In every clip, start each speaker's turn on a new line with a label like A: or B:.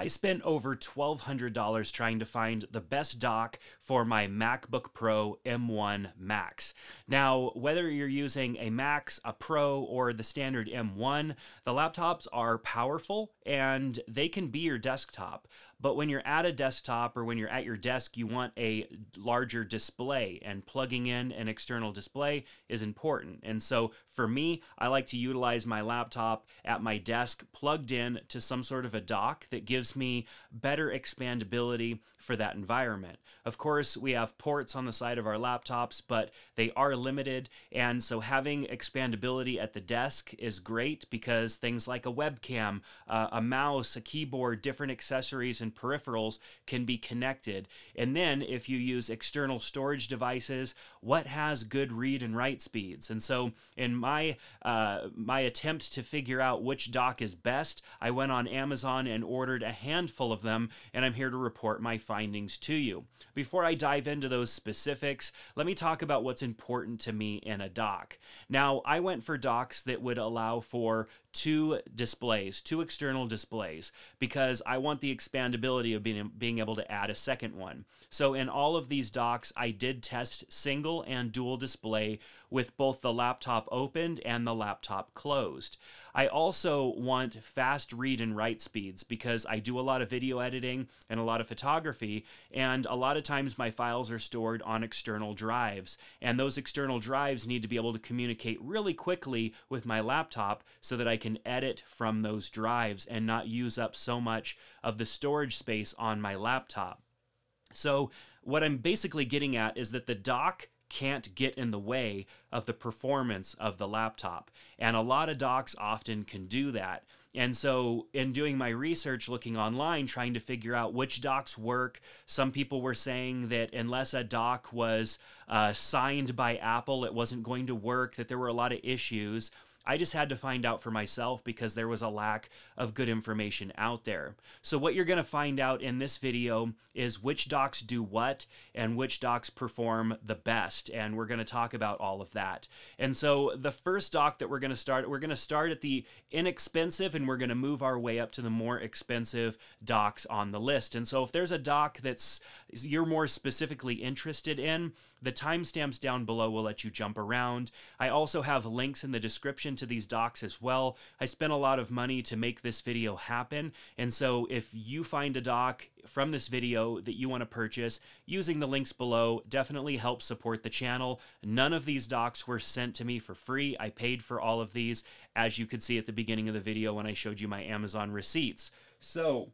A: I spent over $1,200 trying to find the best dock for my MacBook Pro M1 Max. Now, whether you're using a Max, a Pro, or the standard M1, the laptops are powerful and they can be your desktop. But when you're at a desktop or when you're at your desk, you want a larger display, and plugging in an external display is important. And so for me, I like to utilize my laptop at my desk plugged in to some sort of a dock that gives me better expandability for that environment. Of course, we have ports on the side of our laptops, but they are limited. And so having expandability at the desk is great because things like a webcam, uh, a mouse, a keyboard, different accessories, and and peripherals can be connected. And then if you use external storage devices, what has good read and write speeds? And so in my uh, my attempt to figure out which dock is best, I went on Amazon and ordered a handful of them, and I'm here to report my findings to you. Before I dive into those specifics, let me talk about what's important to me in a dock. Now, I went for docks that would allow for two displays, two external displays, because I want the expandability of being, being able to add a second one. So in all of these docks, I did test single and dual display with both the laptop opened and the laptop closed. I also want fast read and write speeds because I do a lot of video editing and a lot of photography, and a lot of times my files are stored on external drives, and those external drives need to be able to communicate really quickly with my laptop so that I can edit from those drives and not use up so much of the storage space on my laptop. So, what I'm basically getting at is that the dock can't get in the way of the performance of the laptop. And a lot of docs often can do that. And so, in doing my research, looking online, trying to figure out which docs work, some people were saying that unless a doc was uh, signed by Apple, it wasn't going to work, that there were a lot of issues. I just had to find out for myself because there was a lack of good information out there. So what you're going to find out in this video is which docs do what and which docs perform the best. And we're going to talk about all of that. And so the first doc that we're going to start, we're going to start at the inexpensive and we're going to move our way up to the more expensive docs on the list. And so if there's a doc that's you're more specifically interested in, the timestamps down below will let you jump around. I also have links in the description to these docs as well. I spent a lot of money to make this video happen, and so if you find a doc from this video that you want to purchase, using the links below definitely helps support the channel. None of these docs were sent to me for free. I paid for all of these, as you could see at the beginning of the video when I showed you my Amazon receipts. So,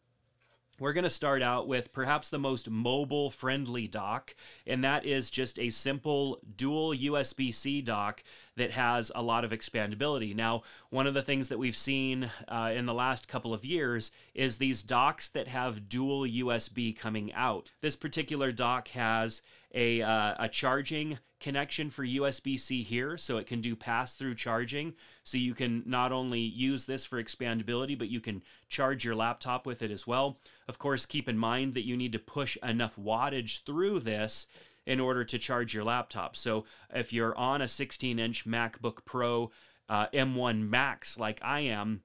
A: we're going to start out with perhaps the most mobile friendly dock, and that is just a simple dual USB C dock that has a lot of expandability. Now, one of the things that we've seen uh, in the last couple of years is these docks that have dual USB coming out. This particular dock has a, uh, a charging connection for USB-C here, so it can do pass-through charging. So you can not only use this for expandability, but you can charge your laptop with it as well. Of course, keep in mind that you need to push enough wattage through this in order to charge your laptop. So if you're on a 16-inch MacBook Pro uh, M1 Max like I am,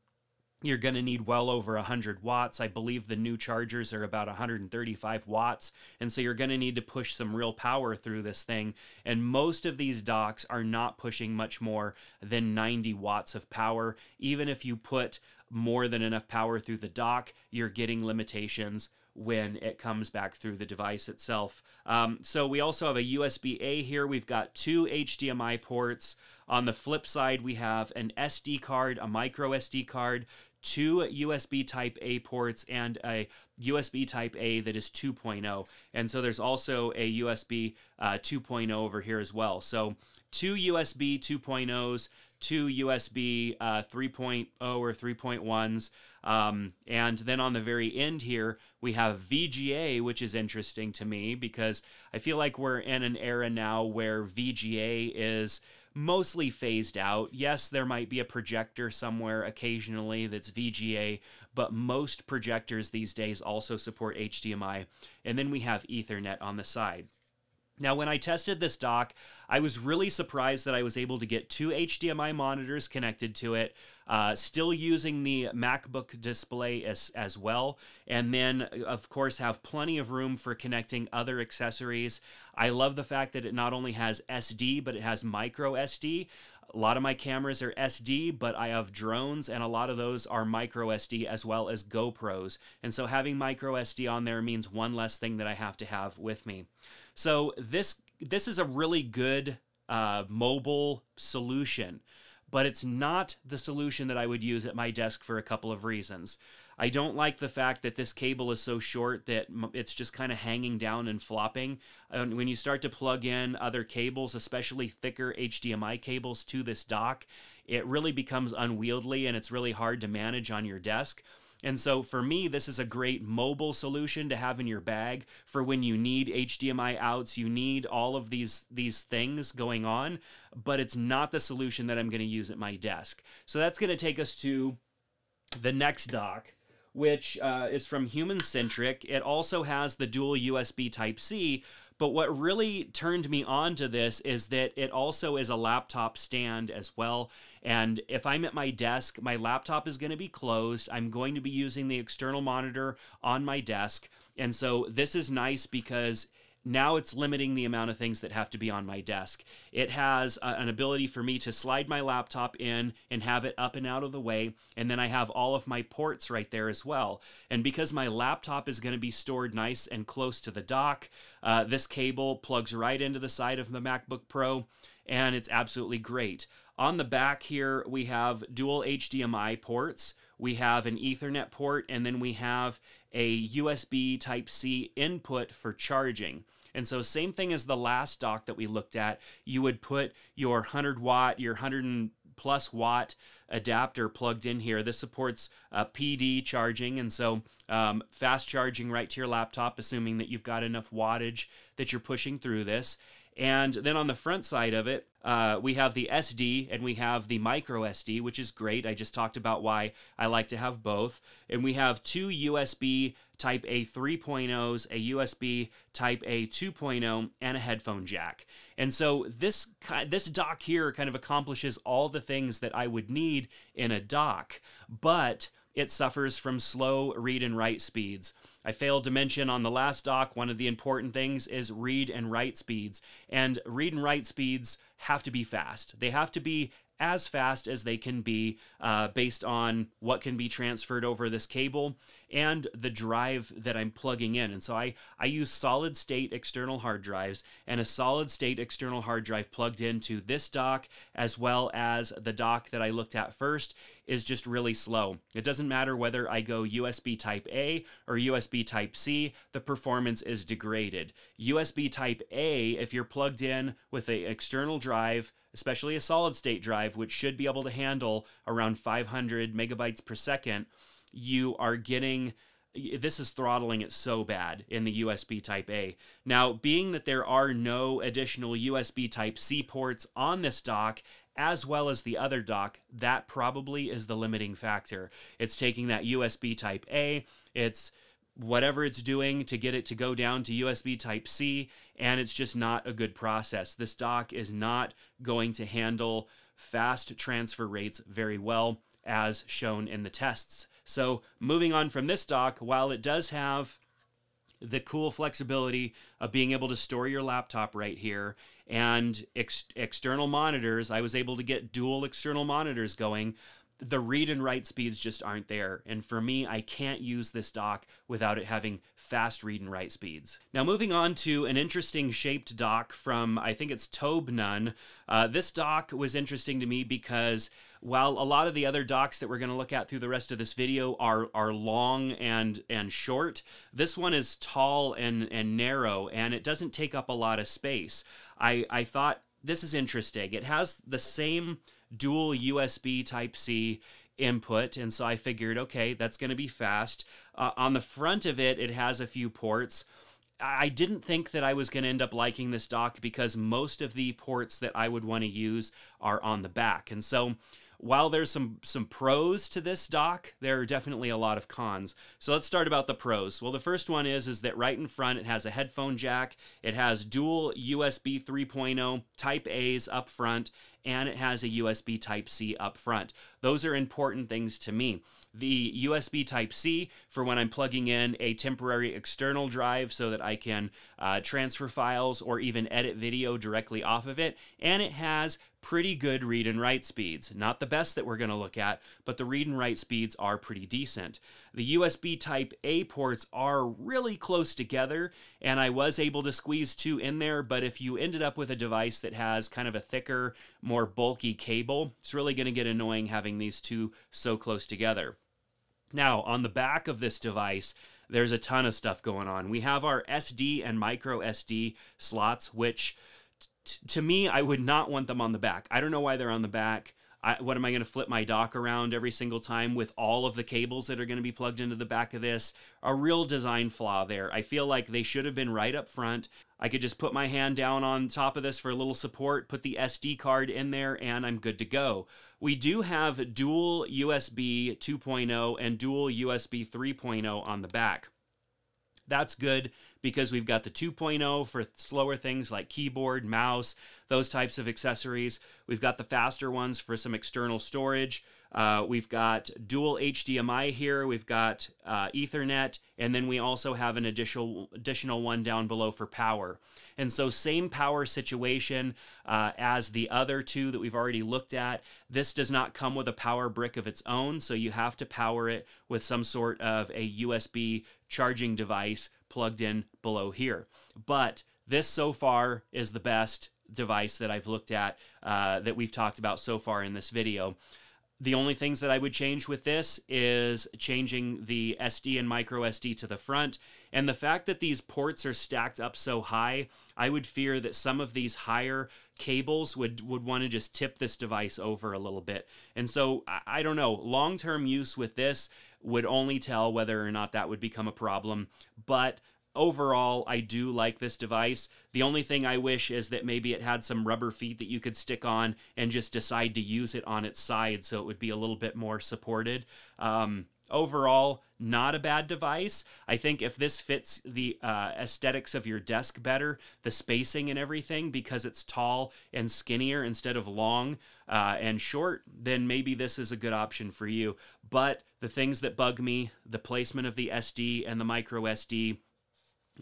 A: you're going to need well over 100 watts. I believe the new chargers are about 135 watts. And so you're going to need to push some real power through this thing. And most of these docks are not pushing much more than 90 watts of power. Even if you put more than enough power through the dock, you're getting limitations when it comes back through the device itself. Um, so we also have a USB A here. We've got two HDMI ports. On the flip side, we have an SD card, a micro SD card, two USB Type A ports and a USB Type A that is 2.0. And so there's also a USB uh, 2.0 over here as well. So two USB 2.0s, two USB uh, 3.0 or 3.1s. Um, and then on the very end here, we have VGA, which is interesting to me because I feel like we're in an era now where VGA is mostly phased out. Yes, there might be a projector somewhere occasionally that's VGA, but most projectors these days also support HDMI. And then we have Ethernet on the side. Now, when I tested this dock, I was really surprised that I was able to get two HDMI monitors connected to it, uh, still using the MacBook display as, as well, and then, uh, of course, have plenty of room for connecting other accessories. I love the fact that it not only has SD, but it has micro SD. A lot of my cameras are SD, but I have drones, and a lot of those are micro SD as well as GoPros. And so having micro SD on there means one less thing that I have to have with me. So this this is a really good uh, mobile solution, but it's not the solution that I would use at my desk for a couple of reasons. I don't like the fact that this cable is so short that it's just kind of hanging down and flopping. And when you start to plug in other cables, especially thicker HDMI cables to this dock, it really becomes unwieldy and it's really hard to manage on your desk. And so for me, this is a great mobile solution to have in your bag for when you need HDMI outs, you need all of these these things going on, but it's not the solution that I'm going to use at my desk. So that's going to take us to the next dock which uh, is from Human Centric. It also has the dual USB Type C, but what really turned me on to this is that it also is a laptop stand as well. And if I'm at my desk, my laptop is going to be closed. I'm going to be using the external monitor on my desk. And so this is nice because now it's limiting the amount of things that have to be on my desk. It has a, uh, an ability for me to slide my laptop in and have it up and out of the way. And then I have all of my ports right there as well. And because my laptop is going to be stored nice and close to the dock, uh, this cable plugs right into the side of the MacBook Pro and it's absolutely great. On the back here, we have dual HDMI ports, we have an Ethernet port, and then we have a USB Type C input for charging. And so, same thing as the last dock that we looked at, you would put your 100 watt, your 100 plus watt adapter plugged in here. This supports uh, PD charging, and so um, fast charging right to your laptop, assuming that you've got enough wattage that you're pushing through this. And then on the front side of it, uh, we have the SD and we have the micro SD, which is great. I just talked about why I like to have both. And we have two USB Type A 3.0s, a USB Type A 2.0, and a headphone jack. And so this this dock here kind of accomplishes all the things that I would need in a dock, but it suffers from slow read and write speeds. I failed to mention on the last doc, one of the important things is read and write speeds. And read and write speeds have to be fast. They have to be as fast as they can be uh, based on what can be transferred over this cable and the drive that I'm plugging in. And so I, I use solid state external hard drives and a solid state external hard drive plugged into this dock as well as the dock that I looked at first is just really slow. It doesn't matter whether I go USB type A or USB type C, the performance is degraded. USB type A, if you're plugged in with an external drive, especially a solid state drive, which should be able to handle around 500 megabytes per second, you are getting this is throttling it so bad in the USB Type A. Now, being that there are no additional USB Type C ports on this dock, as well as the other dock, that probably is the limiting factor. It's taking that USB Type A, it's whatever it's doing to get it to go down to USB Type C, and it's just not a good process. This dock is not going to handle fast transfer rates very well, as shown in the tests. So moving on from this dock, while it does have the cool flexibility of being able to store your laptop right here and ex external monitors, I was able to get dual external monitors going. The read and write speeds just aren't there. And for me, I can't use this dock without it having fast read and write speeds. Now, moving on to an interesting shaped dock from, I think it's Tobe Nun. Uh, this dock was interesting to me because while a lot of the other docs that we're going to look at through the rest of this video are are long and and short, this one is tall and and narrow and it doesn't take up a lot of space. I I thought this is interesting. It has the same dual USB type C input and so I figured okay, that's going to be fast. Uh, on the front of it it has a few ports. I didn't think that I was going to end up liking this dock because most of the ports that I would want to use are on the back. And so while there's some some pros to this dock, there are definitely a lot of cons. So let's start about the pros. Well, the first one is is that right in front it has a headphone jack, it has dual USB 3.0 Type A's up front, and it has a USB Type C up front. Those are important things to me. The USB Type C for when I'm plugging in a temporary external drive so that I can uh, transfer files or even edit video directly off of it, and it has pretty good read and write speeds. Not the best that we're going to look at, but the read and write speeds are pretty decent. The USB Type A ports are really close together, and I was able to squeeze two in there, but if you ended up with a device that has kind of a thicker, more bulky cable, it's really going to get annoying having these two so close together. Now, on the back of this device, there's a ton of stuff going on. We have our SD and micro SD slots, which to me, I would not want them on the back. I don't know why they're on the back. I, what am I going to flip my dock around every single time with all of the cables that are going to be plugged into the back of this? A real design flaw there. I feel like they should have been right up front. I could just put my hand down on top of this for a little support, put the SD card in there, and I'm good to go. We do have dual USB 2.0 and dual USB 3.0 on the back. That's good because we've got the 2.0 for slower things like keyboard, mouse, those types of accessories. We've got the faster ones for some external storage. Uh, we've got dual HDMI here. We've got uh, Ethernet, and then we also have an additional additional one down below for power. And so, same power situation uh, as the other two that we've already looked at. This does not come with a power brick of its own, so you have to power it with some sort of a USB charging device plugged in below here. But this so far is the best device that I've looked at uh, that we've talked about so far in this video. The only things that I would change with this is changing the SD and micro SD to the front. And the fact that these ports are stacked up so high, I would fear that some of these higher cables would, would want to just tip this device over a little bit. And so I, I don't know, long term use with this, would only tell whether or not that would become a problem. But overall, I do like this device. The only thing I wish is that maybe it had some rubber feet that you could stick on and just decide to use it on its side so it would be a little bit more supported. Um, overall not a bad device i think if this fits the uh, aesthetics of your desk better the spacing and everything because it's tall and skinnier instead of long uh, and short then maybe this is a good option for you but the things that bug me the placement of the sd and the micro sd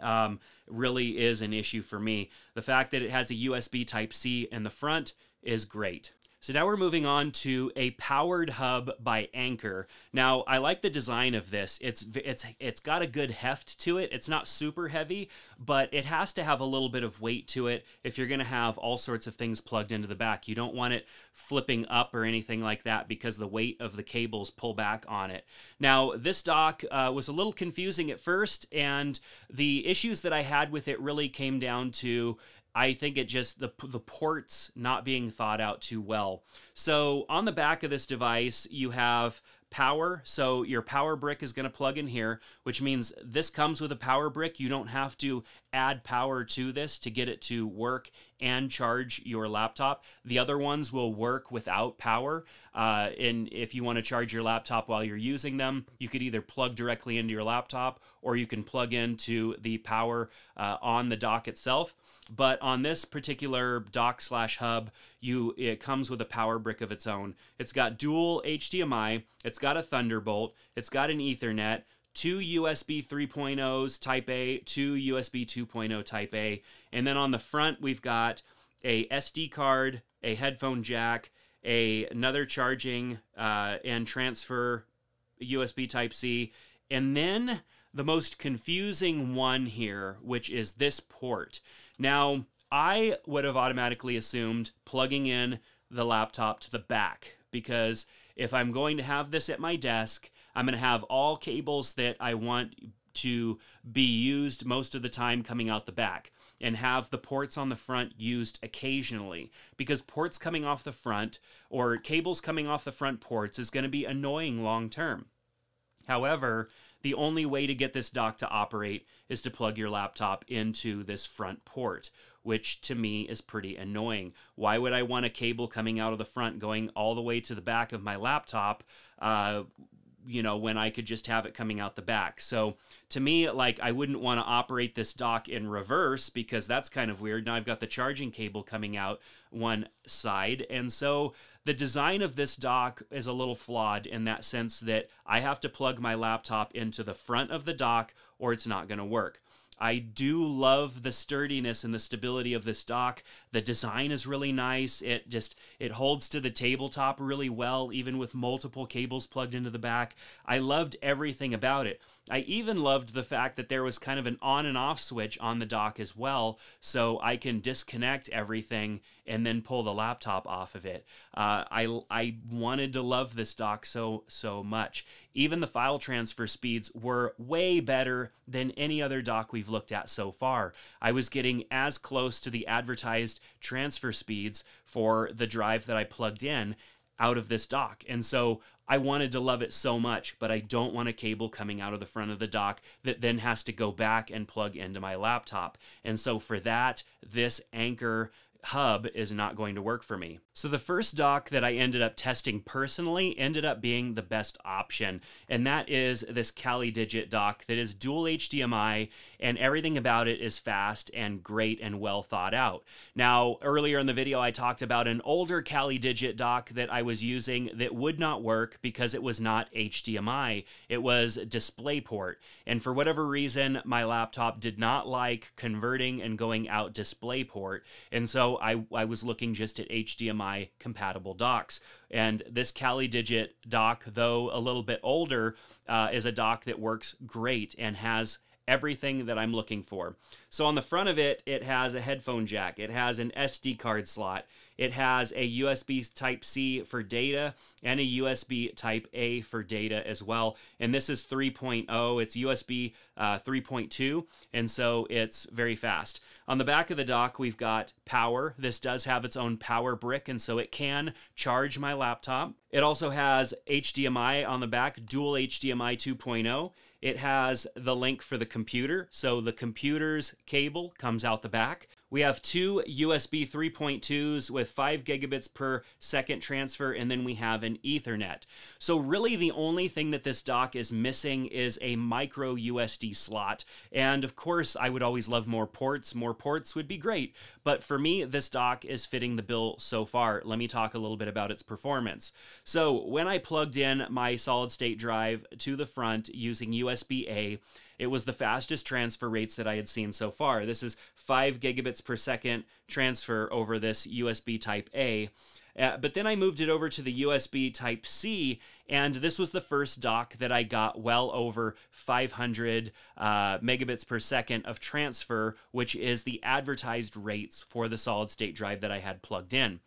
A: um, really is an issue for me the fact that it has a usb type c in the front is great so now we're moving on to a powered hub by Anchor. Now I like the design of this. It's it's it's got a good heft to it. It's not super heavy, but it has to have a little bit of weight to it if you're going to have all sorts of things plugged into the back. You don't want it flipping up or anything like that because the weight of the cables pull back on it. Now this dock uh, was a little confusing at first, and the issues that I had with it really came down to I think it just the the ports not being thought out too well. So on the back of this device, you have power. So your power brick is going to plug in here, which means this comes with a power brick. You don't have to add power to this to get it to work and charge your laptop. The other ones will work without power. Uh, and if you want to charge your laptop while you're using them, you could either plug directly into your laptop or you can plug into the power uh, on the dock itself but on this particular dock slash hub you it comes with a power brick of its own it's got dual hdmi it's got a thunderbolt it's got an ethernet two usb 3.0s type a two usb 2.0 type a and then on the front we've got a sd card a headphone jack a another charging uh, and transfer usb type c and then the most confusing one here which is this port now, I would have automatically assumed plugging in the laptop to the back because if I'm going to have this at my desk, I'm going to have all cables that I want to be used most of the time coming out the back and have the ports on the front used occasionally because ports coming off the front or cables coming off the front ports is going to be annoying long term. However, the only way to get this dock to operate is to plug your laptop into this front port, which to me is pretty annoying. Why would I want a cable coming out of the front going all the way to the back of my laptop? Uh, you know, when I could just have it coming out the back. So to me, like, I wouldn't want to operate this dock in reverse because that's kind of weird. Now I've got the charging cable coming out one side. And so the design of this dock is a little flawed in that sense that I have to plug my laptop into the front of the dock or it's not going to work. I do love the sturdiness and the stability of this dock. The design is really nice. It just it holds to the tabletop really well even with multiple cables plugged into the back. I loved everything about it. I even loved the fact that there was kind of an on and off switch on the dock as well, so I can disconnect everything and then pull the laptop off of it. Uh, I I wanted to love this dock so so much. Even the file transfer speeds were way better than any other dock we've looked at so far. I was getting as close to the advertised transfer speeds for the drive that I plugged in out of this dock. And so I wanted to love it so much, but I don't want a cable coming out of the front of the dock that then has to go back and plug into my laptop. And so for that, this anchor hub is not going to work for me. So the first dock that I ended up testing personally ended up being the best option, and that is this Cali Digit dock that is dual HDMI, and everything about it is fast and great and well thought out. Now, earlier in the video, I talked about an older Cali Digit dock that I was using that would not work because it was not HDMI, it was DisplayPort, and for whatever reason, my laptop did not like converting and going out DisplayPort, and so I, I was looking just at HDMI compatible docks. And this Cali Digit dock, though a little bit older, uh, is a dock that works great and has everything that I'm looking for. So on the front of it, it has a headphone jack, it has an SD card slot, it has a USB Type C for data and a USB Type A for data as well. And this is 3.0, it's USB uh, 3.2, and so it's very fast. On the back of the dock, we've got power. This does have its own power brick, and so it can charge my laptop. It also has HDMI on the back, dual HDMI 2.0. It has the link for the computer. So the computer's cable comes out the back. We have two USB 3.2s with 5 gigabits per second transfer, and then we have an Ethernet. So, really, the only thing that this dock is missing is a micro USD slot. And of course, I would always love more ports. More ports would be great. But for me, this dock is fitting the bill so far. Let me talk a little bit about its performance. So, when I plugged in my solid state drive to the front using USB A, it was the fastest transfer rates that I had seen so far. This is 5 gigabits per second transfer over this USB Type A. Uh, but then I moved it over to the USB Type C, and this was the first dock that I got well over 500 uh, megabits per second of transfer, which is the advertised rates for the solid state drive that I had plugged in.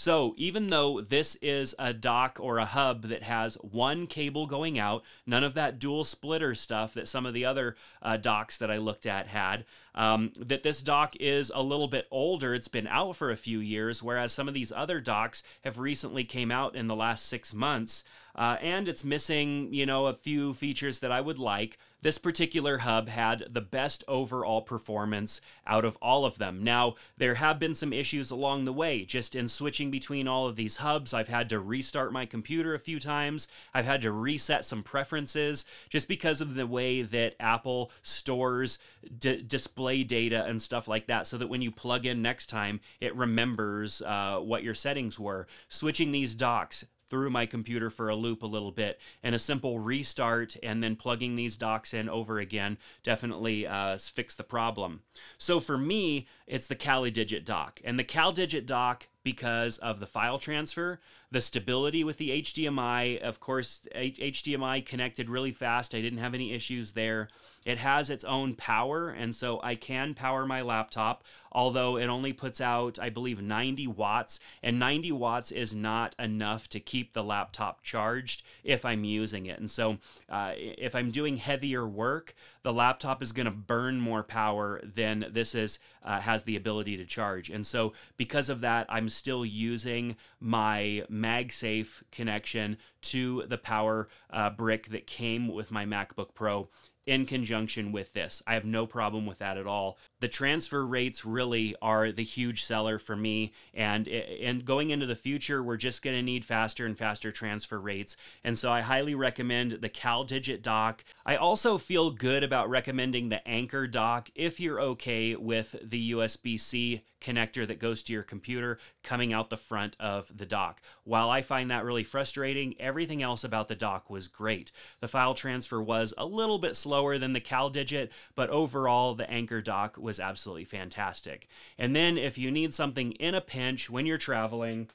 A: So even though this is a dock or a hub that has one cable going out, none of that dual splitter stuff that some of the other uh, docks that I looked at had, um, that this dock is a little bit older. It's been out for a few years, whereas some of these other docks have recently came out in the last six months. Uh, and it's missing, you know, a few features that I would like. This particular hub had the best overall performance out of all of them. Now, there have been some issues along the way, just in switching between all of these hubs. I've had to restart my computer a few times. I've had to reset some preferences just because of the way that Apple stores display data and stuff like that, so that when you plug in next time, it remembers uh, what your settings were. Switching these docks, through my computer for a loop a little bit. And a simple restart and then plugging these docs in over again definitely uh, fixed the problem. So for me, it's the CaliDigit doc. And the CalDigit doc because of the file transfer, the stability with the HDMI. Of course, HDMI connected really fast. I didn't have any issues there. It has its own power, and so I can power my laptop, although it only puts out, I believe, 90 watts, and 90 watts is not enough to keep the laptop charged if I'm using it. And so uh, if I'm doing heavier work, the laptop is going to burn more power than this is uh, has the ability to charge. And so because of that, I'm still using my MagSafe connection to the power uh, brick that came with my MacBook Pro in conjunction with this. I have no problem with that at all. The transfer rates really are the huge seller for me and and going into the future we're just going to need faster and faster transfer rates. And so I highly recommend the CalDigit dock. I also feel good about recommending the Anchor dock if you're okay with the USB-C connector that goes to your computer coming out the front of the dock. While I find that really frustrating, everything else about the dock was great. The file transfer was a little bit slow lower than the cal digit, but overall the Anchor dock was absolutely fantastic. And then if you need something in a pinch when you're traveling,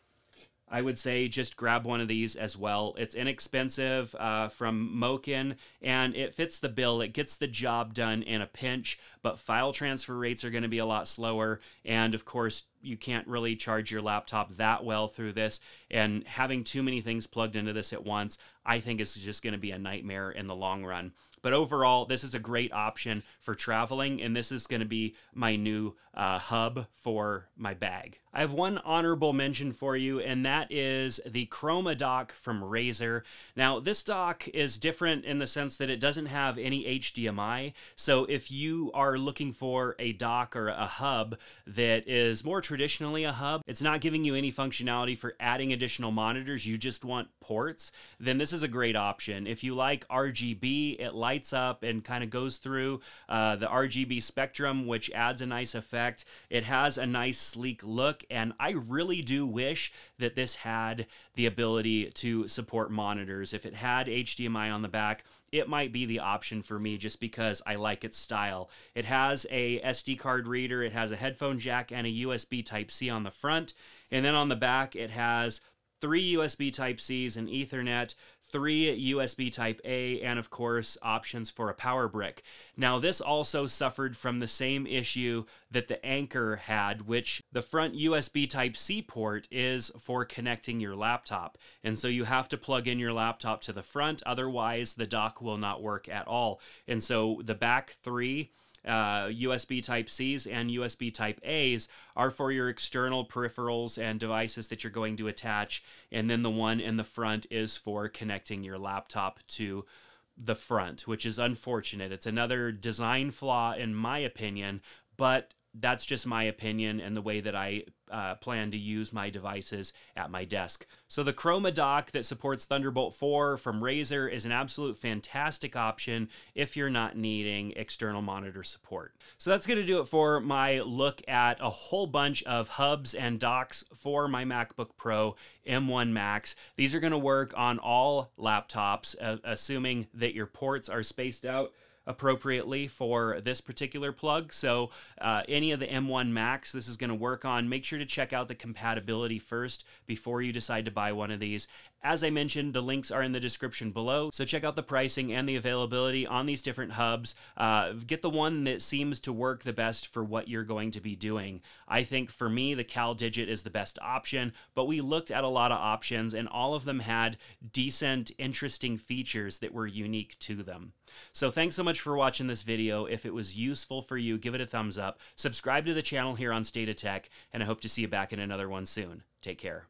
A: I would say just grab one of these as well. It's inexpensive uh, from Moken and it fits the bill. It gets the job done in a pinch, but file transfer rates are going to be a lot slower. And of course, you can't really charge your laptop that well through this. And having too many things plugged into this at once, I think is just going to be a nightmare in the long run. But overall, this is a great option for traveling, and this is going to be my new uh, hub for my bag. I have one honorable mention for you, and that is the Chroma dock from Razer. Now, this dock is different in the sense that it doesn't have any HDMI. So, if you are looking for a dock or a hub that is more traditionally a hub, it's not giving you any functionality for adding additional monitors, you just want ports, then this is a great option. If you like RGB, it lights up and kind of goes through uh, the RGB spectrum, which adds a nice effect. It has a nice, sleek look and I really do wish that this had the ability to support monitors. If it had HDMI on the back, it might be the option for me just because I like its style. It has a SD card reader, it has a headphone jack and a USB type C on the front. And then on the back, it has three USB Type Cs, and Ethernet, three USB Type A, and of course, options for a power brick. Now, this also suffered from the same issue that the Anchor had, which the front USB Type C port is for connecting your laptop. And so you have to plug in your laptop to the front, otherwise, the dock will not work at all. And so the back three USB uh, Type Cs and USB Type As are for your external peripherals and devices that you're going to attach. And then the one in the front is for connecting your laptop to the front, which is unfortunate. It's another design flaw, in my opinion, but that's just my opinion and the way that I uh, plan to use my devices at my desk. So the Chroma dock that supports Thunderbolt 4 from Razer is an absolute fantastic option if you're not needing external monitor support. So that's going to do it for my look at a whole bunch of hubs and docks for my MacBook Pro M1 Max. These are going to work on all laptops, uh, assuming that your ports are spaced out appropriately for this particular plug. So uh, any of the M1 Max this is going to work on, make sure to check out the compatibility first before you decide to buy one of these. As I mentioned, the links are in the description below, so check out the pricing and the availability on these different hubs. Uh, get the one that seems to work the best for what you're going to be doing. I think for me, the Cal Digit is the best option, but we looked at a lot of options and all of them had decent, interesting features that were unique to them. So thanks so much for watching this video. If it was useful for you, give it a thumbs up. Subscribe to the channel here on State of Tech, and I hope to see you back in another one soon. Take care.